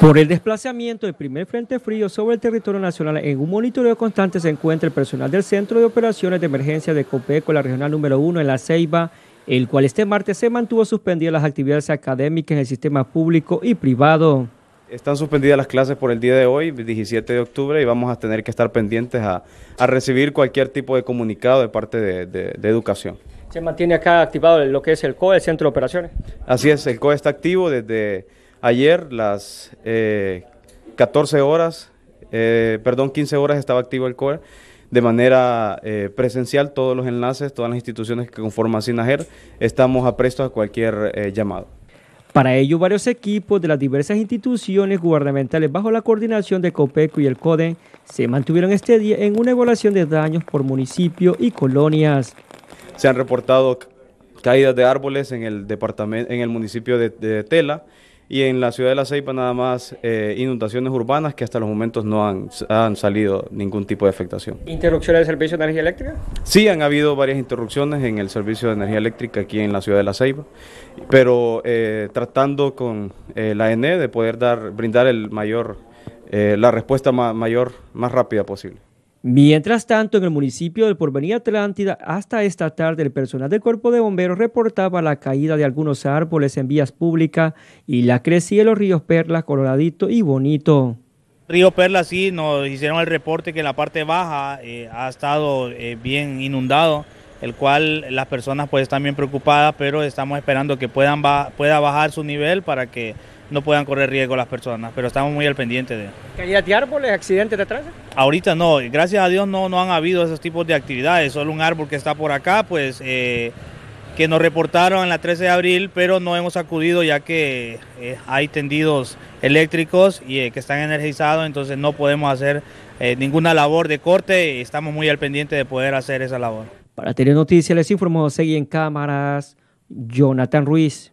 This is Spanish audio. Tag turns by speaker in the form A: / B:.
A: Por el desplazamiento del primer frente frío sobre el territorio nacional, en un monitoreo constante se encuentra el personal del Centro de Operaciones de Emergencia de Copeco, la regional número 1 en La Ceiba, el cual este martes se mantuvo suspendidas las actividades académicas en el sistema público y privado.
B: Están suspendidas las clases por el día de hoy, 17 de octubre, y vamos a tener que estar pendientes a, recibir cualquier tipo de comunicado de parte de, de educación.
A: ¿Se mantiene acá activado lo que es el COE, el Centro de Operaciones?
B: Así es, el COE está activo desde Ayer, las 14 eh, horas, eh, perdón, 15 horas estaba activo el COE de manera eh, presencial todos los enlaces, todas
A: las instituciones que conforman SINAGER. Estamos aprestos a cualquier llamado. Para ello, varios equipos de las diversas instituciones gubernamentales bajo la coordinación de COPECO y el CODE se mantuvieron este día en una evaluación de daños por municipio y colonias.
B: Se han reportado caídas de árboles en el, departamento, en el municipio de Tela, y en la ciudad de La Ceiba nada más eh, inundaciones urbanas que hasta los momentos no han, salido ningún tipo de afectación.
A: ¿Interrupciones del servicio de energía eléctrica?
B: Sí, han habido varias interrupciones en el servicio de energía eléctrica aquí en la ciudad de La Ceiba, pero eh, tratando con eh, la ENE e de poder dar, brindar el mayor, la respuesta mayor, más rápida posible.
A: Mientras tanto, en el municipio de Porvenir Atlántida, hasta esta tarde el personal del Cuerpo de Bomberos reportaba la caída de algunos árboles en vías públicas y la crecida de los ríos Perlas, Coloradito y Bonito.
C: Río Perlas sí, nos hicieron el reporte que la parte baja eh, ha estado eh, bien inundado, el cual las personas pues están bien preocupadas, pero estamos esperando que puedan pueda bajar su nivel para que no puedan correr riesgo las personas, pero estamos muy al pendiente de...
A: ¿Caídas de árboles, accidentes de tránsito?
C: Ahorita no, gracias a Dios no, no han habido esos tipos de actividades, solo un árbol que está por acá, pues eh, que nos reportaron en la 13 de abril, pero no hemos acudido ya que eh, hay tendidos eléctricos y eh, que están energizados, entonces no podemos hacer ninguna labor de corte y estamos muy al pendiente de poder hacer esa labor.
A: Para tener noticias, les informo, seguí en cámaras, Jonathan Ruiz.